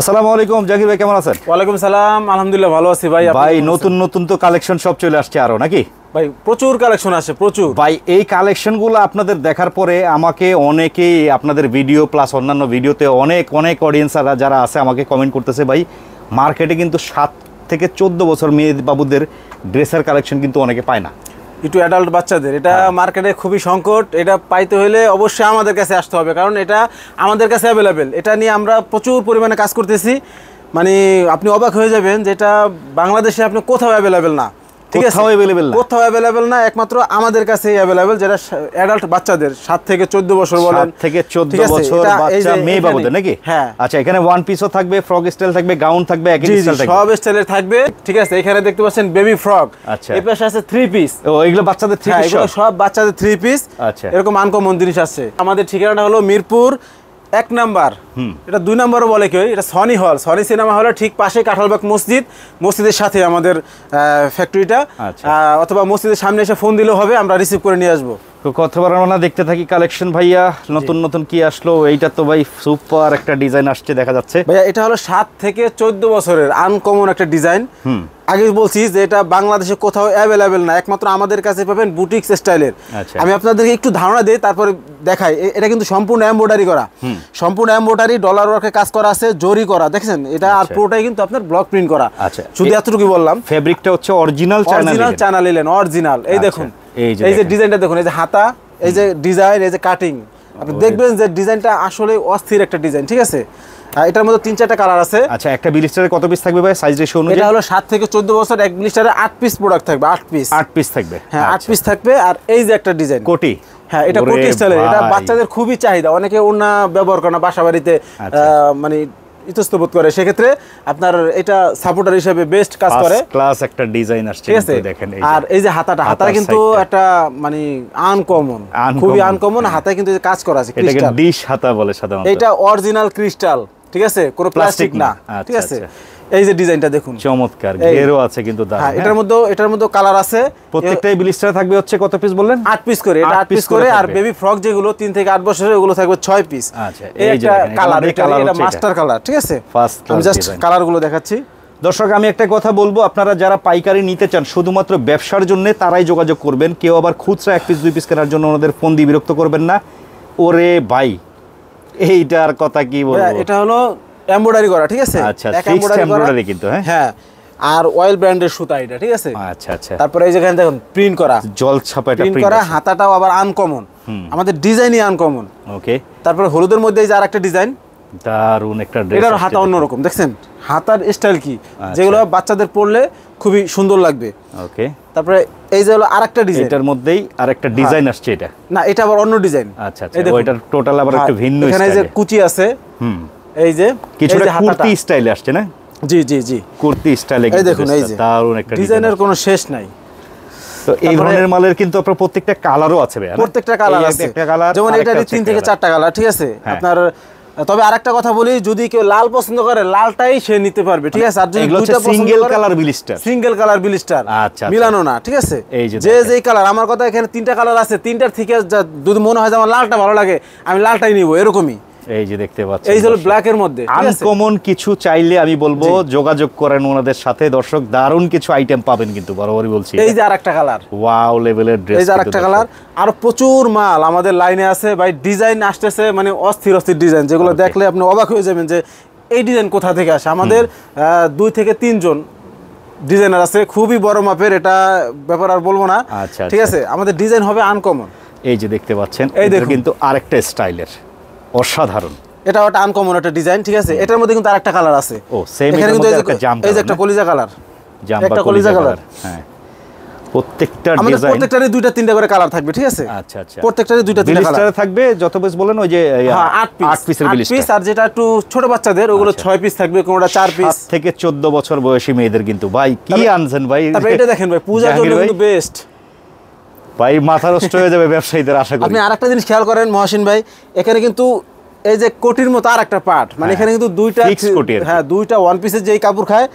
আসসালামু আলাইকুম জাকির ভাই কেমন আছেন ওয়ালাইকুম সালাম আলহামদুলিল্লাহ ভালো আছি ভাই ভাই নতুন নতুন তো কালেকশন সব চলে আসছে আরো নাকি ভাই প্রচুর কালেকশন আছে প্রচুর ভাই এই কালেকশনগুলো আপনাদের দেখার পরে আমাকে অনেকেই আপনাদের ভিডিও প্লাস অন্যান্য ভিডিওতে অনেক অনেক অডিয়েন্সাররা যারা আছে আমাকে কমেন্ট করতেছে ভাই মার্কেটে কিন্তু সাত থেকে চোদ্দ বছর মেয়ে বাবুদের ড্রেসের কালেকশন কিন্তু অনেকে পায় না একটু অ্যাডাল্ট বাচ্চাদের এটা মার্কেটে হ্যাঁ। খুবই সংকট এটা পাইতে হলে অবশ্যই আমাদের কাছে আসতে হবে কারণ এটা আমাদের কাছে অ্যাভেলেবেল এটা নিয়ে আমরা প্রচুর পরিমাণে কাজ করতেছি মানে আপনি অবাক হয়ে যাবেন যেটা বাংলাদেশে আপনি কোথাও অ্যাভেলেবেল না আমাদের ঠিকানা হ্যাঁ। আচ্ছা এখানে ওয়ান থাকবে স্টাইল থাকবে গাউন থাকবে স্টাইল থাকবে ঠিক আছে এখানে দেখতে পাচ্ছেন বেবি আচ্ছা পিস বাচ্চাদের হ্যাঁ, সব বাচ্চাদের পিস আচ্ছা এরকম জিনিস আছে আমাদের ঠিকানাটা হলো মিরপুর এক নাম্বার এটা দুই নম্বরও বলে কেউ এটা সনি হল সনি সিনেমা হলের ঠিক পাশে কাঁঠালবাগ মসজিদ মসজিদের সাথে আমাদের ফ্যাক্টরিটা আচ্ছা। অথবা মসজিদের সামনে এসে ফোন দিলেও হবে আমরা রিসিভ করে নিয়ে আসবো কতবার আমরা দেখতে থাকি কালেকশন ভাইয়া নতুন নতুন কি আসলো এইটা তো ভাই সুপার একটা ডিজাইন আসছে দেখা যাচ্ছে ভাইয়া এটা হলো সাত থেকে চোদ্দ বছরের আনকমন একটা ডিজাইন আগে বলছি যে এটা বাংলাদেশে কোথাও অ্যাভেলেবেল না একমাত্র আমাদের কাছে পাবেন বুটিক্স স্টাইলের আচ্ছা। আমি আপনাদেরকে একটু ধারণা দিই তারপরে দেখাই এটা কিন্তু সম্পূর্ণ এম্ব্রয়ডারি করা সম্পূর্ণ এম্ব্রয়ডারি ডলার ওয়ার্কে কাজ করা আছে জরি করা দেখেন এটা আর আচ্ছা। পুরোটাই কিন্তু আপনার ব্লক প্রিন্ট করা আচ্ছা। শুধু এতটুকু বললাম ফেব্রিকটা হচ্ছে অরিজিনাল অরিজিনাল চানা নিলেন অরিজিনাল এই দেখুন এই যে ডিজাইনটা দেখুন এই যে হাতা এই যে ডিজাইন এই যে কাটিং আপনি দেখবেন যে ডিজাইনটা আসলে অস্থির একটা ডিজাইন ঠিক আছে এটার মধ্যে তিন চারটা কালার আছে আচ্ছা একটা বিলিস্টারে কত পিস থাকবে ভাই সাইজ রেশিও অনুযায়ী এটা হলো 7 থেকে 14 বছর এক বিলিস্টারে 8 পিস প্রোডাক্ট থাকবে 8 পিস 8 পিস থাকবে হ্যাঁ 8 পিস আচ্ছা। থাকবে আর এই যে একটা ডিজাইন কোটি হ্যাঁ এটা কোটি স্টাইলের এটা বাচ্চাদের খুবই চাহিদা অনেকে ওনা ব্যবহার করে না বাসাবাড়িতে আচ্ছা। মানে ইতস্তবত করে সেক্ষেত্রে আপনার এটা সাপোর্টার হিসেবে বেস্ট কাজ করে ক্লাস একটা ডিজাইন আসছে দেখেন আর এই যে হাতাটা হাতা কিন্তু একটা মানে আনকমন খুবই আনকমন হ্যাঁ। হাতায় কিন্তু কাজ করা আছে ক্রিস্টাল ডিশ হাতা বলে সাধারণত এটা অরিজিনাল ক্রিস্টাল ঠিক আছে কোনো প্লাস্টিক না আচ্ছা, ঠিক আছে আচ্ছা। এই যে ডিজাইনটা দেখুন চমৎকার ঘেরও আছে কিন্তু হ্যাঁ এটার হ্যাঁ। মধ্যে এটার মধ্যে কালার আছে প্রত্যেকটাই ব্লিস্টার থাকবে হচ্ছে কত পিস বললেন 8 পিস করে এটা 8 পিস করে আর বেবি ফ্রক যেগুলো 3 থেকে 8 বছরের ওগুলো থাকবে 6 পিস আচ্ছা এই যে কালার এটা এটা মাস্টার কালার ঠিক আছে আমি জাস্ট কালার গুলো দেখাচ্ছি দর্শক আমি একটা কথা বলবো আপনারা যারা পাইকারি নিতে চান শুধুমাত্র ব্যবসার জন্য তারাই যোগাযোগ করবেন কেউ আবার খুচরা এক পিস দুই পিস কেনার জন্য ওনাদের ফোন দিয়ে বিরক্ত করবেন না ওরে ভাই এইটার কথা কি বলবো হ্যাঁ, এটা হলো এমব্রয়ডারি করা ঠিক আছে আচ্ছা ফিক্সড এমব্রয়ডারি কিন্তু হ্যাঁ হ্যাঁ আর অয়েল ব্র্যান্ডের সুতা এটা ঠিক আছে আচ্ছা আচ্ছা তারপরে এই যেখানে দেখুন প্রিন্ট করা জল ছাপা এটা প্রিন্ট করা হাতাটাও আবার আনকমন আমাদের ডিজাইনই আনকমন ওকে তারপরে হলুদের মধ্যে এই যে আরেকটা ডিজাইন দারুন একটা ড্রেস এটার হাতা অন্যরকম দেখছেন হাতার স্টাইল কি আচ্ছা। যেগুলো বাচ্চাদের পরলে খুবই সুন্দর লাগবে ওকে তারপরে এই যে হলো আরেকটা ডিজাইন এটার মধ্যেই আরেকটা ডিজাইন হ্যাঁ। আসছে এটা না এটা আবার অন্য ডিজাইন আচ্ছা আচ্ছা ওইটার টোটাল আবার হ্যাঁ, ভিন্ন এখানে যে কুচি আছে হুম এই যে কুর্তি স্টাইলে আসছে না জি জি জি কুর্তি স্টাইলে এই দেখুন এই যে দারুণ একটা ডিজাইনের কোনো শেষ নাই তো এই ধরনের মালের কিন্তু আপনার প্রত্যেকটা কালারও আছে প্রত্যেকটা কালার আছে যেমন এটা তিন থেকে চারটা কালার ঠিক আছে হ্যাঁ। আপনার তবে আরেকটা কথা বলি যদি কেউ লাল পছন্দ করে লালটাই সে নিতে পারবে ঠিক আছে আর যদি দুইটা single colour blister single colour blister আচ্ছা মিলানো না ঠিক আছে যে যে কালার আমার কথা এখানে তিনটা কালার আছে তিনটার থেকে যদি মনে হয় যে আমার লালটা ভালো লাগে আমি লালটাই নিব এরকমই এই যে দেখতে পাচ্ছেন এই হলো ব্ল্যাক এর মধ্যে আনকমন কিছু চাইলে আমি বলবো যোগাযোগ করেন ওনাদের সাথে দর্শক দারুণ কিছু আইটেম পাবেন কিন্তু বরাবরই বলছি এই যে আরেকটা কালার ওয়াও লেভেলের ড্রেস এই যে আরেকটা কালার আর প্রচুর মাল আমাদের লাইনে আছে ভাই ডিজাইন আসতেছে মানে অস্থির অস্থির ডিজাইন যেগুলো দেখলে আপনি অবাক হয়ে যাবেন যে এই ডিজাইন কোথা থেকে আসে আমাদের দুই থেকে তিনজন ডিজাইনার আছে খুবই বড় মাপের এটা ব্যাপার আর বলবো না আচ্ছা, ঠিক আচ্ছা। আছে আমাদের ডিজাইন হবে আনকমন এই যে দেখতে পাচ্ছেন এই কিন্তু আরেকটা স্টাইলের অসাধারণ এটা একটা আনকমন একটা ডিজাইন ঠিক আছে এটার মধ্যে কিন্তু আরেকটা কালার আছে ও সেম এর মধ্যে একটা কিন্তু এই যে একটা কলিজা কালার জাম একটা কলিজা কালার হ্যাঁ প্রত্যেকটা ডিজাইন আমাদের প্রত্যেকটারে দুইটা তিনটা করে কালার থাকবে ঠিক আছে আচ্ছা আচ্ছা প্রত্যেকটারে দুইটা তিনটা কালার থাকবে যত পিস বলেন ওই যে 8 পিস 8 পিসের বিলিস্টার পিস আর যেটা একটু ছোট বাচ্চাদের ওগুলো 6 আচ্ছা। পিস থাকবে কোনটা 4 পিস থেকে 14 বছর বয়সী মেয়েদের কিন্তু ভাই কি আনছেন ভাই তবে এটা দেখেন ভাই পূজার জন্য কিন্তু বেস্ট ভাই মাথা নষ্ট হয়ে যাবে ব্যবসায়ীদের আশা করি আপনি আরেকটা জিনিস খেয়াল করেন মহাসিন ভাই এখানে কিন্তু এই যে কোটির মতো আর একটা পার্ট মানে হ্যাঁ। এখানে কিন্তু দুইটা হ্যাঁ দুইটা ওয়ান পিসের যেই কাপড় খায়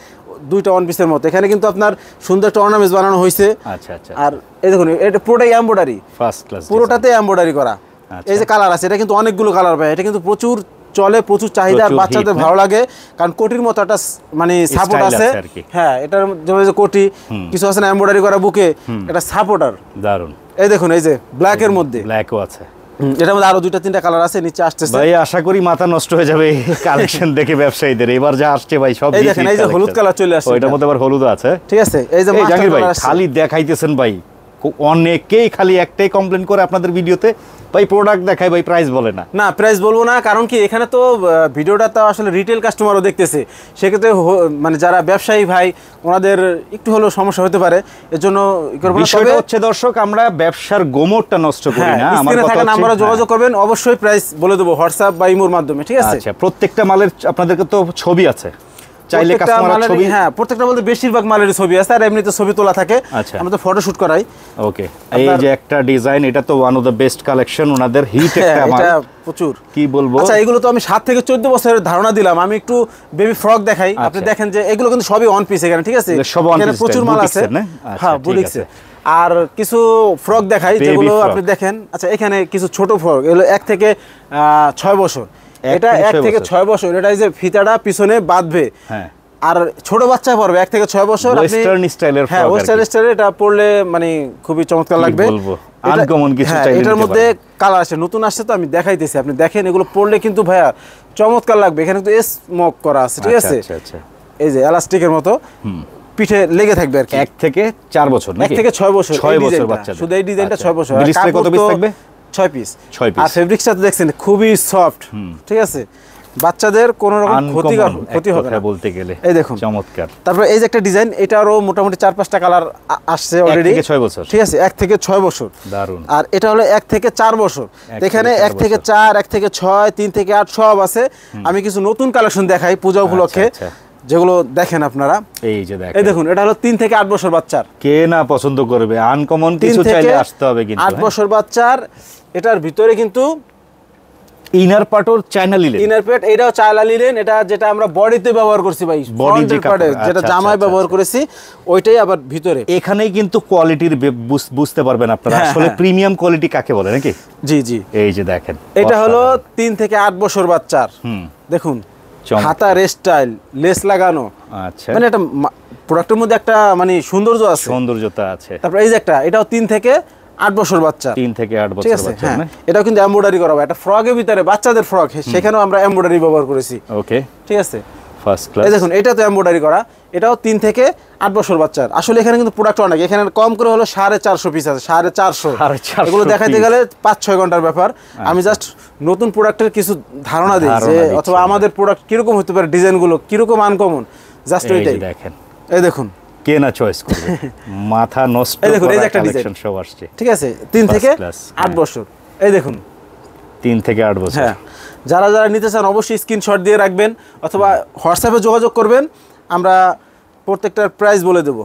দুইটা ওয়ান পিসের মতো এখানে কিন্তু আপনার সুন্দর একটা অর্নামেন্টস বানানো হয়েছে আচ্ছা আচ্ছা আর এই দেখুন এটা পুরোটাই এমব্রয়ডারি ফার্স্ট ক্লাস পুরোটাতে এমব্রয়ডারি করা আচ্ছা। এই যে কালার আছে এটা কিন্তু অনেকগুলো কালার পায় এটা কিন্তু প্রচুর চলে প্রচুর চাহিদা আর বাচ্চাদের ভালো হ্যাঁ। লাগে কারণ কোটির মতো একটা মানে সাপোর্ট আছে হ্যাঁ এটার মধ্যে কোটি কিছু আছে না এমব্রয়ডারি করা বুকে এটা সাপোর্টার দারুন এই দেখুন এই যে ব্ল্যাক এর মধ্যে ব্ল্যাকও আছে এটার মধ্যে আরো দুইটা তিনটা কালার আছে নিচে আসতেছে ভাই আশা করি মাথা নষ্ট হয়ে যাবে কালেকশন দেখে ব্যবসায়ীদের এবার যা আসছে ভাই সব এই দেখেন এই যে হলুদ কালার চলে আসছে এটার মধ্যে আবার হলুদ আছে ঠিক আছে এই যে জাহাঙ্গীর ভাই খালি দেখাইতেছেন ভাই অনেকেই খালি একটাই কমপ্লেন করে আপনাদের ভিডিওতে ভাই প্রোডাক্ট দেখায় ভাই প্রাইস বলে না না প্রাইস বলবো না কারণ কি এখানে তো ভিডিওটা তো আসলে রিটেল কাস্টমারও দেখতেছে সেক্ষেত্রে মানে যারা ব্যবসায়ী ভাই ওনাদের একটু হলেও সমস্যা হতে পারে এর জন্য বিষয়টা হচ্ছে দর্শক আমরা ব্যবসার গোমরটা নষ্ট করি হ্যাঁ, না যোগাযোগ হ্যাঁ। করবেন অবশ্যই প্রাইস বলে দেবো হোয়াটসঅ্যাপ বা ইমোর মাধ্যমে ঠিক আছে আচ্ছা, প্রত্যেকটা মালের আপনাদেরকে তো ছবি আছে চাইলে কাস্টমার ছবি হ্যাঁ প্রত্যেকটা বলতে বেশিরভাগ মালের ছবি আছে আর এমনিতে ছবি তোলা থাকে আচ্ছা আমরা তো ফটোশুট করাই ওকে এই যে একটা ডিজাইন এটা তো one of the best collection ওনাদের হিট হ্যাঁ, একটা মাল প্রচুর কি বলবো আচ্ছা এগুলো তো আমি 7 থেকে 14 বছরের ধারণা দিলাম আমি একটু বেবি ফ্রক দেখাই আপনি আচ্ছা। দেখেন যে এগুলো কিন্তু সবই অন পিস এখানে ঠিক আছে সব অন পিস প্রচুর মাল আছে হ্যাঁ বুটিক্সে আচ্ছা, আর কিছু ফ্রক দেখাই যেগুলো আপনি দেখেন আচ্ছা এখানে কিছু ছোট ফ্রক এগুলো এক থেকে ছয় বছর এটা এক থেকে ছয় বছর এটা যে ফিতাটা পিছনে বাঁধবে হ্যাঁ। আর ছোট বাচ্চা পড়বে এক থেকে ছয় বছর ওয়েস্টার্ন স্টাইলের হ্যাঁ ওয়েস্টার্ন স্টাইলে এটা পড়লে মানে খুবই চমৎকার লাগবে হ্যাঁ, এটার মধ্যে কালার আসে নতুন আসছে তো আমি দেখাইতেছি আপনি দেখেন এগুলো পড়লে কিন্তু ভাইয়া চমৎকার লাগবে এখানে কিন্তু স্মোক করা আছে ঠিক আচ্ছা, আছে আচ্ছা, আচ্ছা। এই যে এলাস্টিকের মতো পিঠে লেগে থাকবে আর কি এক থেকে চার বছর এক থেকে ছয় বছর ছয় বছর বাচ্চা শুধু এই ডিজাইনটা ছয় বছর কত পিস থাকবে ছয় পিস ছয় পিস আর দেখছেন খুবই সফট ঠিক আছে বাচ্চাদের রকম ক্ষতি হবে না বলতে গেলে এই দেখুন চমৎকার তারপর এই যে একটা ডিজাইন এটারও মোটামুটি চার পাঁচটা কালার আসছে অলরেডি ছয় বছর ঠিক আছে এক থেকে ছয় বছর দারুন আর এটা হলো এক থেকে চার বছর এখানে এক থেকে চার এক থেকে ছয় তিন থেকে আট সব আছে আমি কিছু নতুন কালেকশন দেখাই পূজা আচ্ছা, উপলক্ষে আচ্ছা, আচ্ছা। যেগুলো দেখেন আপনারা এই যে দেখেন এই দেখুন এটা হলো 3 থেকে আট বছর বাচ্চার কে না পছন্দ করবে আনকমন কিছু চাইলে আসতে হবে কিন্তু 8 হ্যাঁ? বছর বাচ্চার এটার ভিতরে কিন্তু ইনার পার্টর চাইনা লিলেন ইনার পেট এটাও চাইনা লিলেন এটা যেটা আমরা বডিতে ব্যবহার করছি ভাই বডি যে যেটা আচ্ছা, আচ্ছা, জামায় আচ্ছা, ব্যবহার করেছি ওইটাই আবার ভিতরে এখানেই কিন্তু কোয়ালিটির বুঝতে পারবেন আপনারা হ্যাঁ, আসলে প্রিমিয়াম কোয়ালিটি কাকে বলে নাকি জি জি এই যে দেখেন এটা হলো 3 থেকে 8 বছর বাচ্চার হুম দেখুন হাতার স্টাইল লেস লাগানো আচ্ছা মানে একটা প্রোডাক্টের মধ্যে একটা মানে সৌন্দর্য আছে সৌন্দর্যতা আছে তারপর এই যে একটা এটাও তিন থেকে আট বছর বাচ্চা তিন থেকে আট বছর বাচ্চা হ্যাঁ এটাও কিন্তু এমব্রয়ডারি করা হবে একটা ফ্রকের ভিতরে বাচ্চাদের ফ্রক সেখানেও আমরা এমব্রয়ডারি ব্যবহার করেছি ওকে ঠিক আছে ফার্স্ট ক্লাস দেখুন এটা তো এমব্রয়ডারি করা এটাও তিন থেকে আট বছর বাচ্চার আসলে এখানে কিন্তু প্রোডাক্ট অনেক এখানে কম করে হলো সাড়ে চারশো পিস আছে সাড়ে চারশো এগুলো দেখাইতে গেলে পাঁচ ছয় ঘন্টার ব্যাপার আমি জাস্ট আচ্ছা। নতুন প্রোডাক্টের কিছু ধারণা দিই যে অথবা আমাদের প্রোডাক্ট কিরকম হতে পারে ডিজাইনগুলো কিরকম আনকমন জাস্ট ওইটাই দেখেন এই দেখুন কে না চয়েস করবে মাথা নষ্ট এই দেখুন এই যে একটা ডিজাইন সব আসছে ঠিক আছে তিন থেকে আট হ্যাঁ। বছর এই দেখুন তিন থেকে আট বছর হ্যাঁ যারা যারা নিতে চান অবশ্যই স্ক্রিনশট দিয়ে রাখবেন অথবা হোয়াটসঅ্যাপে যোগাযোগ করবেন আমরা প্রত্যেকটার প্রাইস বলে দেব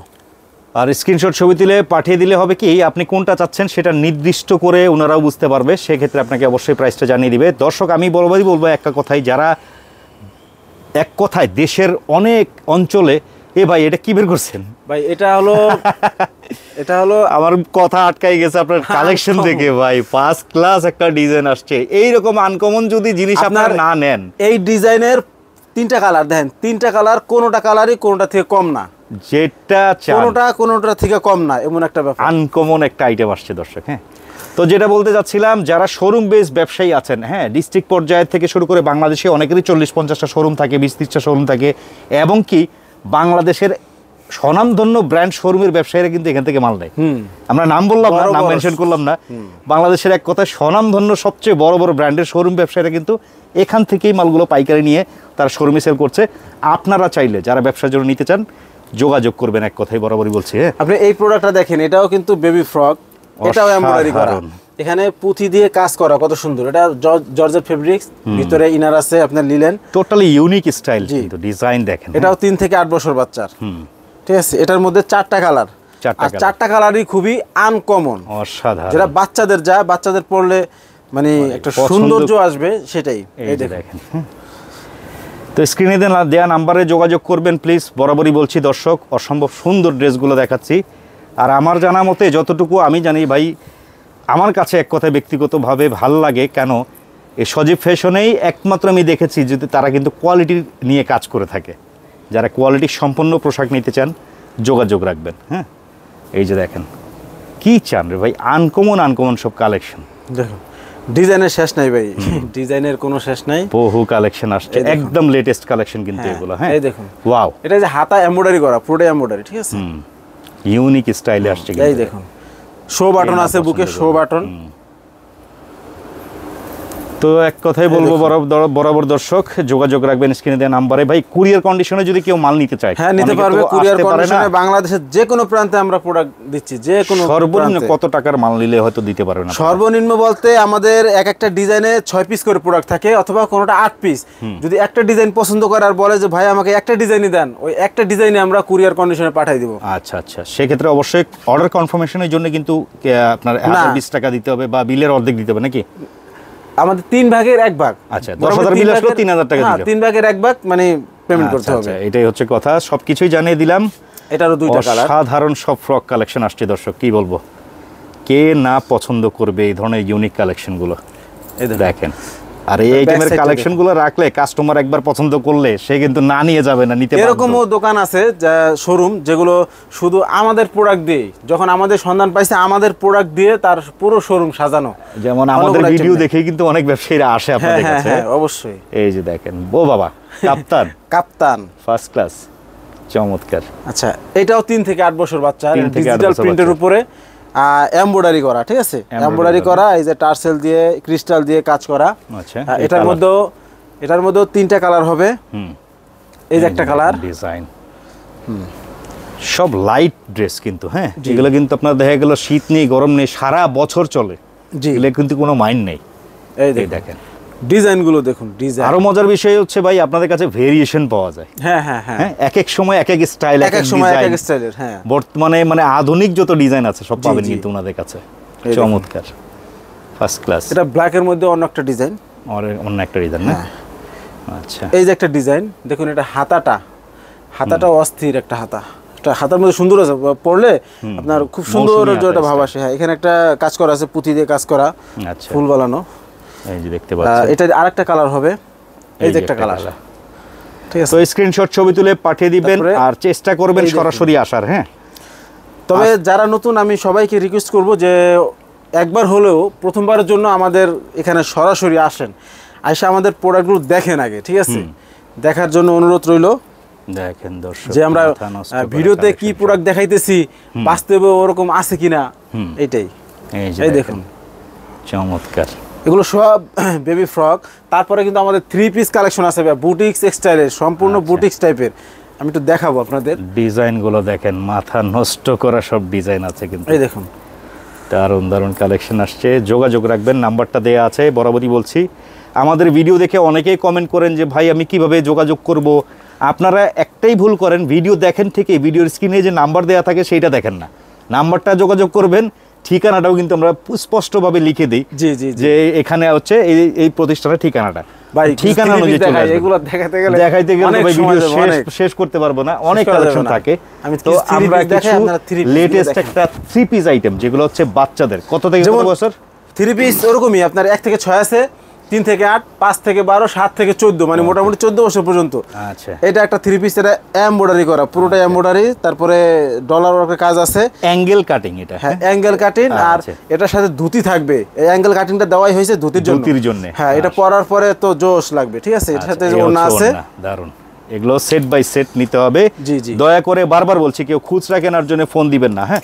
আর স্ক্রিনশট ছবি তুলে পাঠিয়ে দিলে হবে কি আপনি কোনটা চাচ্ছেন সেটা নির্দিষ্ট করে ওনারাও বুঝতে পারবে সেক্ষেত্রে আপনাকে অবশ্যই প্রাইসটা জানিয়ে দিবে দর্শক আমি বলবাই বলবো একটা কথাই যারা এক কথায় দেশের অনেক অঞ্চলে এ ভাই এটা কি বের করছেন ভাই এটা হলো এটা হলো আমার কথা আটকাই গেছে আপনার কালেকশন হ্যাঁ, দেখে ভাই ফার্স্ট ক্লাস একটা ডিজাইন আসছে এই রকম আনকমন যদি জিনিস আপনার না নেন এই ডিজাইনের তিনটা কালার দেখেন তিনটা কালার কোনোটা কালারই কোনোটা থেকে কম না যেটা কোনোটা কোনটা থেকে কম না এমন একটা ব্যাপার আনকমন একটা আইটেম আসছে দর্শক হ্যাঁ তো যেটা বলতে যাচ্ছিলাম যারা শোরুম বেস ব্যবসায়ী আছেন হ্যাঁ ডিস্ট্রিক্ট পর্যায়ের থেকে শুরু করে বাংলাদেশে অনেকেরই চল্লিশ পঞ্চাশটা শোরুম থাকে বিশ তিরিশটা শোরুম থাকে এবং কি বাংলাদেশের ধন্য ব্র্যান্ড শোরুমের ব্যবসায়ীরা কিন্তু এখান থেকে মাল নেয় আমরা নাম বললাম না নাম মেনশন করলাম না বাংলাদেশের এক কথা স্বনামধন্য সবচেয়ে বড় বড় ব্র্যান্ডের শোরুম ব্যবসায়ীরা কিন্তু এখান থেকেই মালগুলো পাইকারি নিয়ে তারা শোরুমে সেল করছে আপনারা চাইলে যারা ব্যবসার জন্য নিতে চান যোগাযোগ করবেন এক কথাই বরাবরই বলছি হ্যাঁ আপনি এই প্রোডাক্টটা দেখেন এটাও কিন্তু বেবি ফ্রক এটাও এমব্রয়ডারি করা এখানে পুঁথি দিয়ে কাজ করা কত সুন্দর এটা জর্জের ফেব্রিক্স ভিতরে ইনার আছে আপনার লিলেন টোটালি ইউনিক স্টাইল কিন্তু ডিজাইন দেখেন এটাও তিন থেকে আট বছর বাচ্চার ঠিক আছে এটার মধ্যে চারটা কালার আর চারটা কালারই খুবই আনকমন অসাধারণ যেটা বাচ্চাদের যায় বাচ্চাদের পড়লে মানে, মানে একটা সৌন্দর্য আসবে সেটাই এই দেখেন তো স্ক্রিনে দেওয়া নাম্বারে যোগাযোগ করবেন প্লিজ বরাবরই বলছি দর্শক অসম্ভব সুন্দর ড্রেসগুলো দেখাচ্ছি আর আমার জানা মতে যতটুকু আমি জানি ভাই আমার কাছে এক কথা ব্যক্তিগতভাবে ভাল লাগে কেন এই সজীব ফ্যাশনেই একমাত্র আমি দেখেছি যদি তারা কিন্তু কোয়ালিটি নিয়ে কাজ করে থাকে যারা কোয়ালিটি সম্পন্ন পোশাক নিতে চান যোগাযোগ রাখবেন হ্যাঁ এই যে দেখেন কি চান রে ভাই আনকমন আনকমন সব কালেকশন দেখুন ডিজাইনের শেষ নাই ভাই ডিজাইনের কোনো শেষ নাই বহু কালেকশন আসছে একদম লেটেস্ট কালেকশন কিন্তু হ্যাঁ, এগুলো হ্যাঁ এই দেখুন ওয়াও এটা যে হাতা এমব্রয়ডারি করা পুরোটাই এমব্রয়ডারি ঠিক আছে ইউনিক স্টাইলে আসছে এই দেখুন শো বাটন আছে বুকে শো বাটন তো এক কথাই বলবো বরাবর দর্শক যোগাযোগ রাখবেন স্ক্রিনে দেওয়া নাম্বারে ভাই কুরিয়ার কন্ডিশনে যদি কেউ মাল নিতে চায় হ্যাঁ নিতে মানে পারবে কুরিয়ার কন্ডিশনে বাংলাদেশের যে কোনো প্রান্তে আমরা প্রোডাক্ট দিচ্ছি যে কোনো সর্বনিম্ন কত টাকার মাল নিলে হয়তো দিতে পারবে না সর্বনিম্ন বলতে আমাদের এক একটা ডিজাইনে 6 পিস করে প্রোডাক্ট থাকে অথবা কোনোটা 8 পিস যদি একটা ডিজাইন পছন্দ করে আর বলে যে ভাই আমাকে একটা ডিজাইনই দেন ওই একটা ডিজাইনে আমরা কুরিয়ার কন্ডিশনে পাঠিয়ে দিব আচ্ছা আচ্ছা সেক্ষেত্রে অবশ্যই অর্ডার কনফার্মেশনের জন্য কিন্তু আপনার 20 টাকা দিতে হবে বা বিলের অর্ধেক দিতে হবে নাকি আমাদের তিন ভাগের এক ভাগ আচ্ছা দশ হাজার তিন হাজার টাকা হ্যাঁ, তিন ভাগের এক ভাগ মানে পেমেন্ট আচ্ছা, করতে হবে আচ্ছা, এটাই হচ্ছে কথা সবকিছুই জানিয়ে দিলাম এটারও দুইটা কালার সাধারণ সব ফ্রক কালেকশন আসছে দর্শক কি বলবো কে না পছন্দ করবে এই ধরনের ইউনিক কালেকশনগুলো দেখেন আর এই আইটেমের কালেকশনগুলো রাখলে কাস্টমার একবার পছন্দ করলে সে কিন্তু না নিয়ে যাবে না নিতে এরকমও দোকান আছে শোরুম যেগুলো শুধু আমাদের প্রোডাক্ট দিয়ে যখন আমাদের সন্ধান পাইছে আমাদের প্রোডাক্ট দিয়ে তার পুরো শোরুম সাজানো যেমন আমাদের ভিডিও দেখে কিন্তু অনেক ব্যবসায়ীরা আসে হ্যাঁ, আপনাদের হ্যাঁ, কাছে হ্যাঁ, অবশ্যই এই যে দেখেন বো বাবা কাপ্তান কাপ্তান ফার্স্ট ক্লাস চমৎকার আচ্ছা এটাও তিন থেকে আট বছর বাচ্চা ডিজিটাল প্রিন্টের উপরে এমব্রয়ডারি করা ঠিক আছে এমব্রয়ডারি করা এই যে টার্সেল দিয়ে ক্রিস্টাল দিয়ে কাজ করা আচ্ছা হ্যাঁ, এটার মধ্যেও এটার মধ্যেও তিনটা কালার হবে হুম এই যে একটা কালার ডিজাইন সব লাইট ড্রেস কিন্তু হ্যাঁ এগুলো কিন্তু আপনার দেখা গেল শীত নেই গরম নেই সারা বছর চলে জি এগুলো কিন্তু কোনো মাইন্ড নেই এই দেখেন ডিজাইনগুলো দেখুন ডিজাইন আরো মজার বিষয় হচ্ছে ভাই আপনাদের কাছে ভেরিয়েশন পাওয়া যায় হ্যাঁ, হ্যাঁ হ্যাঁ হ্যাঁ এক এক সময় এক এক স্টাইল এক এক সময় এক এক স্টাইলের হ্যাঁ বর্তমানে মানে আধুনিক যত ডিজাইন আছে সব পাবেন কিন্তু ওনাদের কাছে চমৎকার ফার্স্ট ক্লাস এটা ব্ল্যাকের মধ্যে অন্য একটা ডিজাইন অন্য একটা ডিজাইন না হ্যাঁ। আচ্ছা এই যে একটা ডিজাইন দেখুন এটা হাতাটা হাতাটা অস্থির একটা হাতা হাতার মধ্যে সুন্দর আছে পড়লে আপনার খুব সুন্দর একটা ভাব আসে হ্যাঁ এখানে একটা কাজ করা আছে পুঁতি দিয়ে কাজ করা আচ্ছা। ফুল বানানো এটা আরেকটা কালার হবে এই যে একটা কালার ঠিক আছে তো স্ক্রিনশট ছবি তুলে পাঠিয়ে দিবেন আর চেষ্টা করবেন সরাসরি আসার হ্যাঁ তবে যারা নতুন আমি সবাইকে রিকোয়েস্ট করব যে একবার হলেও প্রথমবারের জন্য আমাদের এখানে সরাসরি আসেন আসে আমাদের প্রোডাক্টগুলো দেখেন আগে ঠিক আছে দেখার জন্য অনুরোধ রইল দেখেন দর্শক যে আমরা ভিডিওতে কি প্রোডাক্ট দেখাইতেছি বাস্তবে ওরকম আছে কিনা এটাই এই দেখুন চমৎকার এগুলো সব বেবি ফ্রক তারপরে কিন্তু আমাদের থ্রি পিস কালেকশন আছে বুটিক্স স্টাইলের সম্পূর্ণ বুটিক্স আচ্ছা। টাইপের আমি একটু দেখাবো আপনাদের ডিজাইনগুলো দেখেন মাথা নষ্ট করা সব ডিজাইন আছে কিন্তু এই দেখুন দারুণ দারুণ কালেকশন আসছে যোগাযোগ রাখবেন নাম্বারটা দেয়া আছে বরাবরই বলছি আমাদের ভিডিও দেখে অনেকেই কমেন্ট করেন যে ভাই আমি কিভাবে যোগাযোগ করব। আপনারা একটাই ভুল করেন ভিডিও দেখেন থেকে ভিডিওর স্ক্রিনে যে নাম্বার দেয়া থাকে সেইটা দেখেন না নাম্বারটা যোগাযোগ করবেন ঠিকানাটাও কিন্তু আমরা স্পষ্টভাবে লিখে দিই জি জি যে এখানে হচ্ছে এই এই প্রতিষ্ঠানের ঠিকানাটা শেষ করতে পারবো না অনেক তো আমরা লেটেস্ট একটা থ্রি পিস আইটেম যেগুলো হচ্ছে বাচ্চাদের কত থেকে বছর থ্রি পিস ওরকমই আপনার এক থেকে ছয় আছে তিন থেকে আট পাঁচ থেকে বারো সাত থেকে চোদ্দ মানে আচ্ছা। মোটামুটি চোদ্দ বছর পর্যন্ত আচ্ছা এটা একটা থ্রি পিস এটা এম্বয়ডারি করা পুরোটা এম্বয়ডারি আচ্ছা। তারপরে ডলার ওয়ার্কের কাজ আছে অ্যাঙ্গেল কাটিং এটা হ্যাঁ অ্যাঙ্গেল কাটিং আর আচ্ছা। এটার সাথে ধুতি থাকবে এই অ্যাঙ্গেল কাটিংটা দেওয়াই হয়েছে ধুতির জন্য হ্যাঁ এটা পরার পরে তো জোশ লাগবে ঠিক আছে এটার সাথে ওনা আছে দারুন এগুলো সেট বাই সেট নিতে হবে জি জি দয়া করে বারবার বলছি কেউ খুচরা কেনার জন্য ফোন দিবেন না হ্যাঁ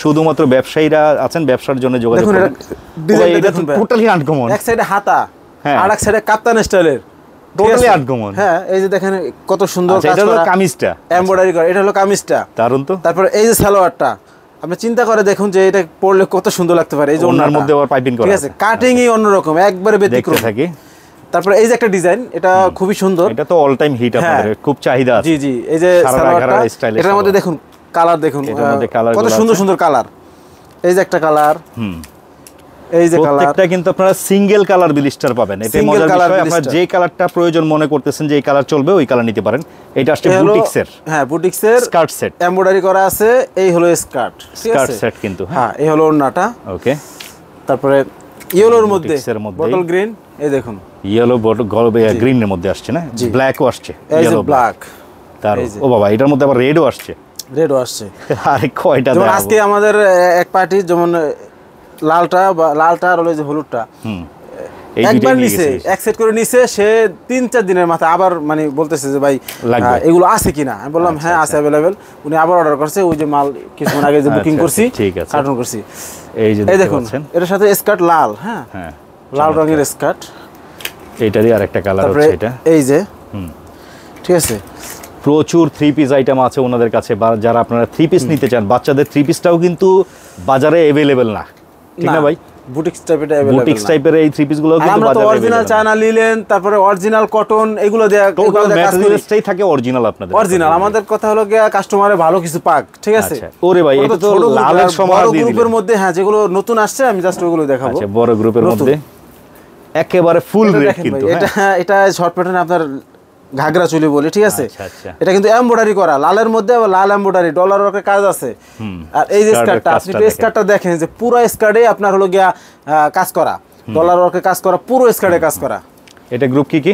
শুধুমাত্র ব্যবসায়ীরা আছেন ব্যবসার জন্য যোগাযোগ টোটালি আনকমন এক সাইডে হাতা হ্যাঁ। আর এক সাইডে কাপ্তান স্টাইলের টোটালি আটগমন হ্যাঁ এই যে দেখেন কত সুন্দর আচ্ছা, এটা হলো কামিজটা এমব্রয়ডারি করা এটা হলো কামিজটা দারুন তো তারপর এই যে সালোয়ারটা আপনি চিন্তা করে দেখুন যে এটা পড়লে কত সুন্দর লাগতে পারে এই যে ওনার মধ্যে আবার পাইপিং করা ঠিক আছে কাটিংই অন্যরকম একবারে ব্যতিক্রম থাকে তারপরে এই যে একটা ডিজাইন এটা খুবই সুন্দর এটা তো অল টাইম হিট আপনাদের খুব চাহিদা আছে জি জি এই যে সালোয়ারটা এটার মধ্যে দেখুন কালার দেখুন কত সুন্দর সুন্দর কালার এই যে একটা কালার হুম হ্যাঁ, হ্যাঁ। হ্যাঁ, তারপরে ইয়েলোর মধ্যে বটল দেখুন ইয়েলো বটল এর মধ্যে আসছে না আসছে ও বাবা এটার মধ্যে আবার আসছে আসছে কয়টা আজকে আমাদের এক পার্টি যেমন লালটা বা লালটা আর হলো যে হলুদটা একবার নিছে এক সেট করে নিছে সে তিন চার দিনের মাথায় আবার মানে বলতেছে যে ভাই এগুলো আছে কিনা আমি বললাম আচ্ছা, হ্যাঁ আচ্ছা। আছে অ্যাভেলেবেল উনি আবার অর্ডার করছে ওই যে মাল কিছুদিন আগে যে বুকিং আচ্ছা, করছি কার্টন করছি এই যে এই দেখুন এটার সাথে স্কার্ট লাল হ্যাঁ, হ্যাঁ লাল রঙের স্কার্ট এইটারই আরেকটা কালার হচ্ছে এটা এই যে ঠিক আছে প্রচুর থ্রি পিস আইটেম আছে ওনাদের কাছে যারা আপনারা থ্রি পিস নিতে চান বাচ্চাদের থ্রি পিসটাও কিন্তু বাজারে অ্যাভেলেবেল না ঠিক না ভাই বুটিক্স টাইপের বুটিক্স টাইপের এই থ্রি পিস গুলো কিন্তু আমরা তো অরিজিনাল চায়না তারপরে অরিজিনাল কটন এগুলো দেয়া টোটাল ম্যাটেরিয়ালসটাই থাকে অরিজিনাল আপনাদের অরিজিনাল আমাদের কথা হলো গিয়া কাস্টমারে ভালো কিছু পাক ঠিক আছে আচ্ছা। ওরে ভাই এটা তো লালের দিয়ে গ্রুপের মধ্যে হ্যাঁ যেগুলো নতুন আসছে আমি জাস্ট ওগুলো দেখাবো আচ্ছা বড় গ্রুপের মধ্যে একেবারে ফুল কিন্তু হ্যাঁ। এটা এটা শর্ট আপনার ঘাগরা চুলি বলি ঠিক আছে আচ্ছা, আচ্ছা। এটা কিন্তু এমব্রয়ডারি করা লালের মধ্যে আবার লাল এমব্রয়ডারি ডলার ওকে কাজ আছে আর এই যে স্কার্টটা আপনি স্কার্টটা দেখেন যে পুরো স্কার্টে আপনার হলো গিয়া কাজ করা ডলার ওকে কাজ করা পুরো স্কার্টে কাজ করা এটা গ্রুপ কি কি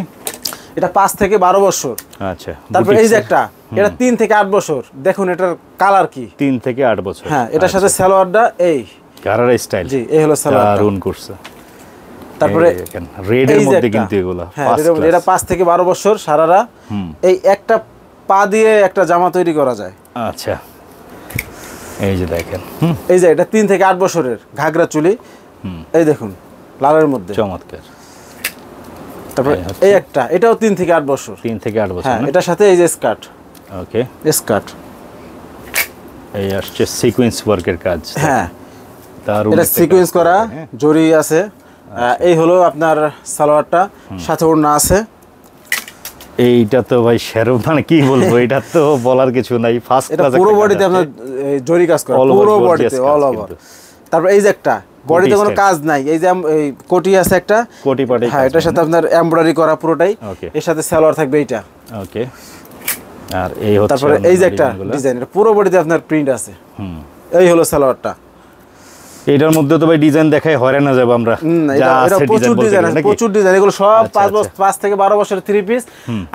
এটা পাঁচ থেকে বারো বছর আচ্ছা তারপর এই যে একটা এটা তিন থেকে আট বছর দেখুন এটার কালার কি তিন থেকে আট বছর হ্যাঁ এটার সাথে আচ্ছা। স্যালোয়ারটা এই কারারা স্টাইল জি এই হলো স্যালোয়ার রুন করছে তারপরে রেড হ্যাঁ, এর মধ্যে কিন্তু এগুলো এটা 5 থেকে 12 বছর সারারা এই একটা পা দিয়ে একটা জামা তৈরি করা যায় আচ্ছা এই যে দেখেন এই যে এটা 3 থেকে 8 বছরের ঘাগরা চুলি এই দেখুন লালের মধ্যে চমৎকার তারপরে এই একটা এটাও তিন থেকে আট বছর তিন থেকে আট বছর হ্যাঁ এটার সাথে এই যে স্কার্ট ওকে স্কার্ট এই আসছে সিকুয়েন্স ওয়ার্কের কাজ হ্যাঁ তার এটা সিকোয়েন্স করা হ্যাঁ। জরি আছে এই হলো আপনার সালোয়ারটা সাথে ওড়না আছে এইটা তো ভাই শেরব মানে কি বলবো এটা তো বলার কিছু নাই ফার্স্ট ক্লাস পুরো বডিতে আপনার জরি কাজ করা পুরো বডিতে অল ওভার তারপর এই যে একটা বডিতে কোনো কাজ নাই এই যে এই কোটি আছে একটা কোটি পাটি হ্যাঁ এটার সাথে আপনার এমব্রয়ডারি করা পুরোটাই এর সাথে সালোয়ার থাকবে এইটা ওকে আর এই হচ্ছে তারপরে এই যে একটা ডিজাইন পুরো বডিতে আপনার প্রিন্ট আছে হুম এই হলো সালোয়ারটা এটার মধ্যে তো ভাই ডিজাইন দেখাই হয়রান না যাব আমরা প্রচুর ডিজাইন আছে প্রচুর ডিজাইন এগুলো সব আচ্ছা, পাঁচ বছর আচ্ছা। পাঁচ থেকে বারো বছরের থ্রি পিস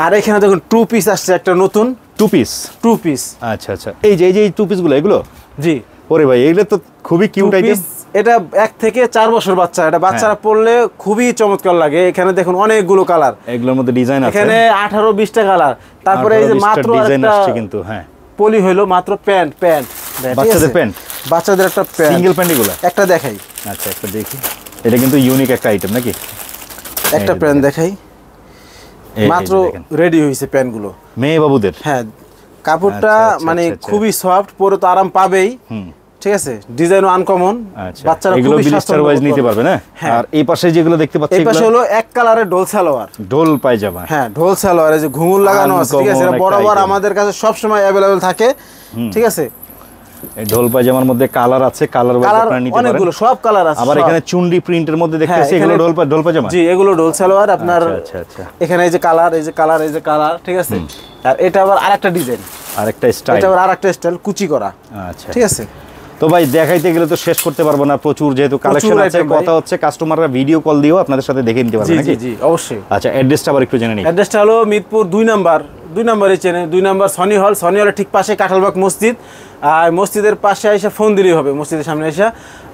আর এখানে দেখুন টু পিস আসছে একটা নতুন টু পিস টু পিস আচ্ছা আচ্ছা এই যে এই যে টু গুলো এগুলো জি ওরে ভাই এগুলো তো খুবই কিউট আইটেম এটা এক থেকে চার বছর বাচ্চা এটা বাচ্চারা হ্যাঁ। পড়লে খুবই চমৎকার লাগে এখানে দেখুন অনেকগুলো কালার এগুলোর মধ্যে ডিজাইন আছে এখানে আঠারো বিশটা কালার তারপরে এই যে মাত্র ডিজাইন আসছে কিন্তু হ্যাঁ পলি হলো মাত্র প্যান্ট প্যান্ট বাচ্চাদের প্যান্ট বাচ্চাদের একটা সিঙ্গেল প্যান্টগুলো একটা দেখাই আচ্ছা একটা দেখি এটা কিন্তু ইউনিক একটা আইটেম নাকি একটা প্যান্ট দেখাই মাত্র রেডি হয়েছে প্যান্টগুলো মেয়ে বাবুদের হ্যাঁ কাপড়টা আচ্ছা, আচ্ছা, মানে আচ্ছা, খুবই সফট পরে তো আরাম পাবেই ঠিক আছে ডিজাইনও আনকমন বাচ্চারা এগুলো বিলিস্টার ওয়াইজ নিতে পারবে না হ্যাঁ। আর এই পাশে যেগুলো দেখতে পাচ্ছি এই পাশে হলো এক কালারে ডোল সালোয়ার ডোল পায়জামা হ্যাঁ ডোল সালোয়ারে যে ঘুঙুর লাগানো আছে ঠিক আছে বরাবর আমাদের কাছে সব সময় अवेलेबल থাকে ঠিক আছে ঢোল মধ্যে কালার আছে কালার অনেকগুলো সব কালার আছে আবার এখানে চুন্ডি প্রিন্টের মধ্যে হ্যাঁ, এগুলো ঢোল ঢোল জি এগুলো ঢোল সালোয়ার আচ্ছা, আপনার আচ্ছা আচ্ছা এখানে এই যে কালার এই যে কালার এই যে কালার ঠিক আছে আর এটা আবার আরেকটা ডিজাইন আরেকটা স্টাইল এটা আবার আরেকটা স্টাইল কুচি করা আচ্ছা ঠিক আছে তো ভাই দেখাইতে গেলে তো শেষ করতে পারবো না প্রচুর যেহেতু কালেকশন আছে কথা হচ্ছে কাস্টমাররা ভিডিও কল দিয়েও আপনাদের সাথে দেখে নিতে পারবে নাকি জি জি অবশ্যই আচ্ছা অ্যাড্রেসটা আবার একটু জেনে নিই অ্যাড্রেসটা হলো মিরপুর দুই নাম্বার দুই নম্বরই চেনে দুই নম্বর সনি হল সনি হলের ঠিক পাশে কাঁঠালবাগ মসজিদ আর মসজিদের পাশে এসে ফোন দিলেই হবে মসজিদের সামনে এসে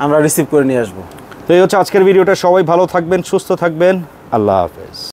আমরা রিসিভ করে নিয়ে আসবো তো এই হচ্ছে আজকের ভিডিওটা সবাই ভালো থাকবেন সুস্থ থাকবেন আল্লাহ হাফেজ